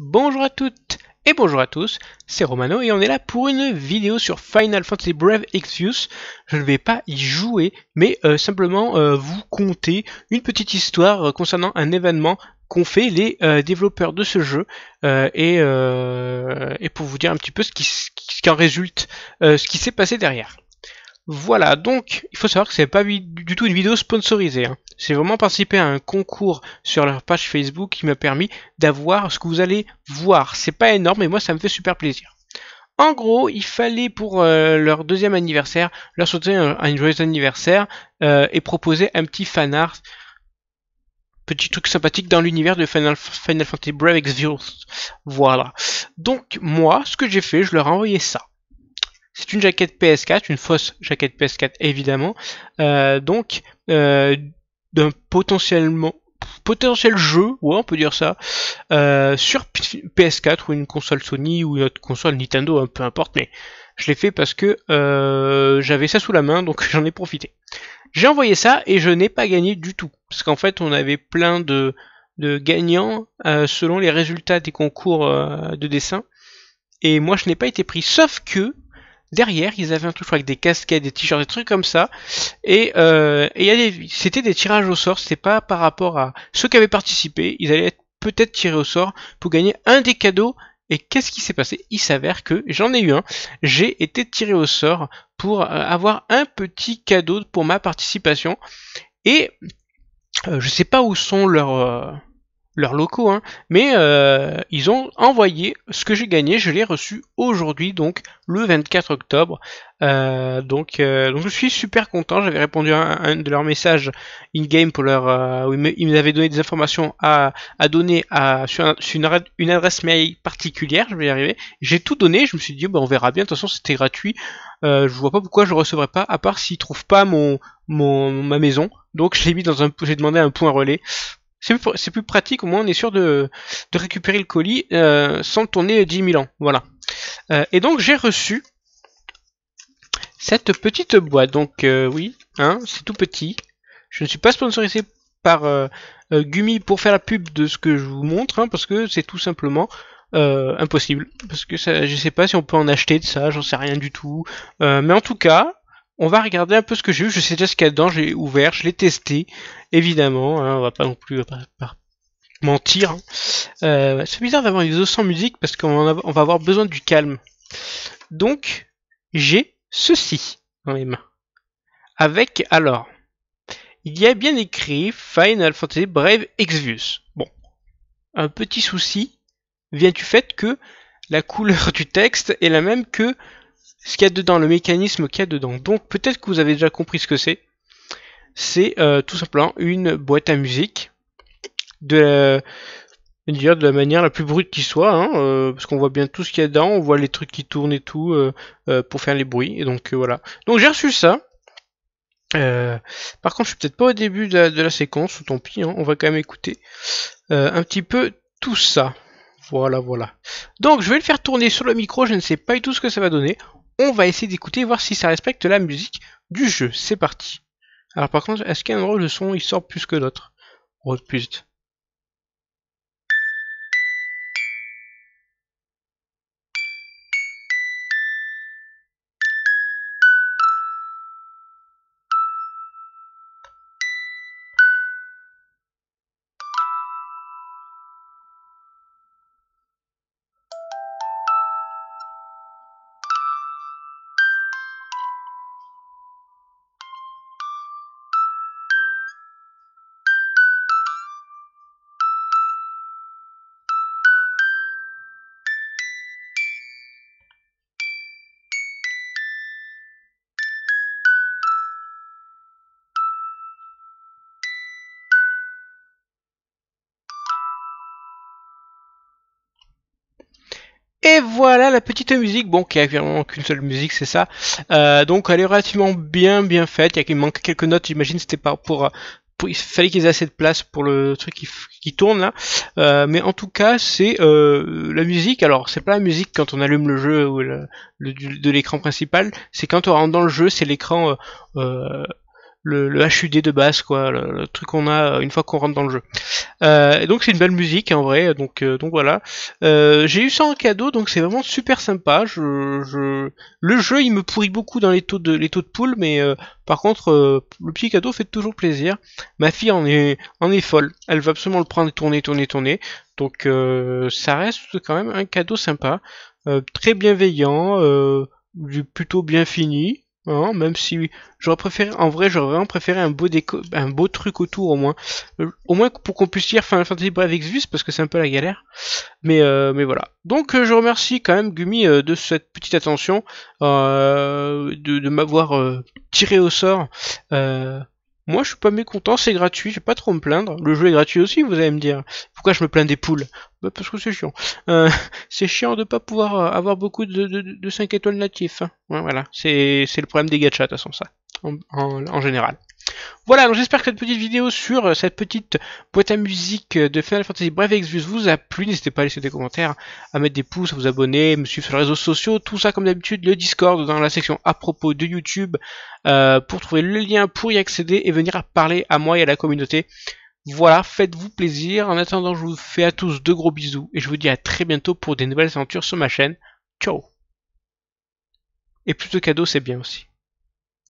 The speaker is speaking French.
Bonjour à toutes et bonjour à tous, c'est Romano et on est là pour une vidéo sur Final Fantasy Brave Exvius. Je ne vais pas y jouer, mais euh, simplement euh, vous conter une petite histoire euh, concernant un événement qu'ont fait les développeurs de ce jeu et, pour vous dire un petit peu ce qui, ce qui en résulte, ce qui s'est passé derrière. Voilà, donc il faut savoir que c'est pas du tout une vidéo sponsorisée. Hein. J'ai vraiment participé à un concours sur leur page Facebook qui m'a permis d'avoir ce que vous allez voir. C'est pas énorme, mais moi ça me fait super plaisir. En gros, il fallait pour euh, leur deuxième anniversaire leur souhaiter un, joyeux anniversaire euh, et proposer un petit fan art, petit truc sympathique dans l'univers de Final, Final Fantasy Brave Exvius. Voilà. Donc moi, ce que j'ai fait, je leur ai envoyé ça. C'est une jaquette PS4, une fausse jaquette PS4 évidemment. Euh, donc euh, d'un potentiellement potentiel jeu, ouais on peut dire ça, euh, sur PS4 ou une console Sony ou une autre console Nintendo, un hein, peu importe, mais je l'ai fait parce que j'avais ça sous la main, donc j'en ai profité. J'ai envoyé ça et je n'ai pas gagné du tout. Parce qu'en fait, on avait plein de, de gagnants selon les résultats des concours de dessin. Et moi, je n'ai pas été pris. Sauf que derrière, ils avaient un truc avec des casquettes, des t-shirts, des trucs comme ça. Et, euh, et y c'était des tirages au sort, c'était pas par rapport à ceux qui avaient participé, ils allaient être peut-être tirés au sort pour gagner un des cadeaux. Et qu'est-ce qui s'est passé Il s'avère que j'en ai eu un. J'ai été tiré au sort pour euh, avoir un petit cadeau pour ma participation. Et euh, je sais pas où sont leurs euh, leurs locaux, hein, mais euh, ils ont envoyé ce que j'ai gagné, je l'ai reçu aujourd'hui, donc le 24 octobre. Euh, donc, euh, donc, je suis super content, j'avais répondu à un, de leurs messages in-game pour leur... Où ils, m'avaient donné des informations à, à donner à, sur, une, adresse mail particulière, je vais y arriver. J'ai tout donné, je me suis dit, bah, on verra bien, de toute façon c'était gratuit, je vois pas pourquoi je recevrais recevrai pas, à part s'ils trouvent pas mon, mon, ma maison. Donc je mis dans un, j'ai demandé un point relais c'est plus, pratique, au moins on est sûr de, récupérer le colis euh, sans tourner 10 000 ans. Voilà. Euh, et donc j'ai reçu cette petite boîte. Donc euh, oui, hein, c'est tout petit. Je ne suis pas sponsorisé par Gumi pour faire la pub de ce que je vous montre, hein, parce que c'est tout simplement impossible. Parce que ça, je sais pas si on peut en acheter de ça, j'en sais rien du tout. mais en tout cas, on va regarder un peu ce que j'ai eu. Je sais déjà ce qu'il y a dedans, j'ai ouvert, je l'ai testé, évidemment. Hein, on va pas non plus euh, mentir. Hein. Euh, c'est bizarre d'avoir une vidéo sans musique parce qu'on va avoir besoin du calme. Donc, j'ai ceci dans les mains. Avec, alors, il y a bien écrit Final Fantasy Brave Exvius. Bon, un petit souci vient du fait que la couleur du texte est la même que ce qu'il y a dedans, le mécanisme qu'il y a dedans. Donc peut-être que vous avez déjà compris ce que c'est. C'est euh, tout simplement une boîte à musique de la, de manière la plus brute qui soit, hein, euh, parce qu'on voit bien tout ce qu'il y a dedans, on voit les trucs qui tournent et tout euh, pour faire les bruits. Et donc voilà. Donc j'ai reçu ça. par contre, je suis peut-être pas au début de la, séquence, ou tant pis, hein, on va quand même écouter un petit peu tout ça. Voilà, voilà. Donc je vais le faire tourner sur le micro, je ne sais pas du tout ce que ça va donner. On va essayer d'écouter, voir si ça respecte la musique du jeu. C'est parti. Alors par contre, est-ce qu'un y endroit le son il sort plus que d'autres Oh plus. voilà la petite musique, bon, qui a vraiment qu'une seule musique, c'est ça. Euh, donc elle est relativement bien, bien faite. Il manque quelques notes, j'imagine, c'était pas euh, pour, il fallait qu'ils aient assez de place pour le truc qui, tourne là. Euh, mais en tout cas, c'est la musique. Alors, c'est pas la musique quand on allume le jeu ou le, de l'écran principal. C'est quand on rentre dans le jeu, c'est l'écran euh, le, le, HUD de base, quoi, le, truc qu'on a euh, une fois qu'on rentre dans le jeu. Euh, et donc c'est une belle musique en vrai, donc, euh, donc voilà. j'ai eu ça en cadeau, donc c'est vraiment super sympa. Je, je... Le jeu il me pourrit beaucoup dans les taux de, les taux de poule, mais par contre le petit cadeau fait toujours plaisir. Ma fille en est, en est folle, elle va absolument le prendre et tourner, tourner, tourner. Donc ça reste quand même un cadeau sympa, très bienveillant, plutôt bien fini même si j'aurais préféré, en vrai, j'aurais vraiment préféré un beau déco, un beau truc autour au moins, euh, au moins pour qu'on puisse tirer Final Fantasy Brave Exvius parce que c'est un peu la galère. Mais euh, mais voilà. Donc euh, je remercie quand même Gumi de cette petite attention, de, de m'avoir tiré au sort moi, je suis pas mécontent, c'est gratuit, je pas trop me plaindre. Le jeu est gratuit aussi, vous allez me dire. Pourquoi je me plains des poules bah, parce que c'est chiant. Euh, c'est chiant de pas pouvoir euh, avoir beaucoup de, de, 5 étoiles natifs. Hein. voilà, c'est le problème des gachas, de toute façon, ça, en général. Voilà, donc j'espère que cette petite vidéo sur euh, cette petite boîte à musique euh, de Final Fantasy Bref, Exvius vous a plu. N'hésitez pas à laisser des commentaires, à mettre des pouces, à vous abonner, me suivre sur les réseaux sociaux, tout ça comme d'habitude, le Discord dans la section à propos de YouTube euh, pour trouver le lien pour y accéder et venir parler à moi et à la communauté. Voilà, faites-vous plaisir. En attendant, je vous fais à tous de gros bisous et je vous dis à très bientôt pour des nouvelles aventures sur ma chaîne. Ciao Et plus de cadeaux, c'est bien aussi.